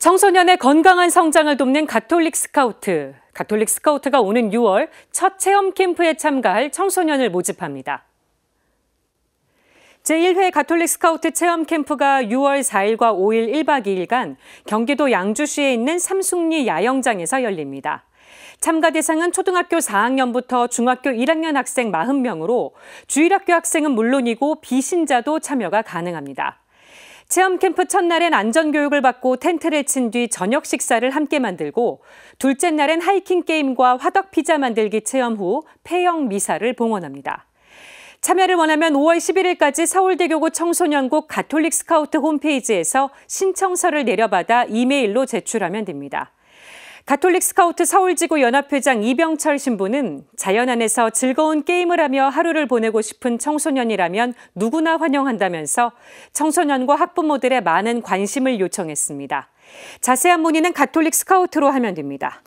청소년의 건강한 성장을 돕는 가톨릭 스카우트. 가톨릭 스카우트가 오는 6월 첫 체험 캠프에 참가할 청소년을 모집합니다. 제1회 가톨릭 스카우트 체험 캠프가 6월 4일과 5일 1박 2일간 경기도 양주시에 있는 삼숭리 야영장에서 열립니다. 참가 대상은 초등학교 4학년부터 중학교 1학년 학생 40명으로 주일학교 학생은 물론이고 비신자도 참여가 가능합니다. 체험 캠프 첫날엔 안전교육을 받고 텐트를 친 뒤 저녁 식사를 함께 만들고 둘째 날엔 하이킹 게임과 화덕 피자 만들기 체험 후폐형 미사를 봉헌합니다. 참여를 원하면 5월 11일까지 서울대교구 청소년국 가톨릭 스카우트 홈페이지에서 신청서를 내려받아 이메일로 제출하면 됩니다. 가톨릭 스카우트 서울지구 연합회장 이병철 신부는 자연 안에서 즐거운 게임을 하며 하루를 보내고 싶은 청소년이라면 누구나 환영한다면서 청소년과 학부모들의 많은 관심을 요청했습니다. 자세한 문의는 가톨릭 스카우트로 하면 됩니다.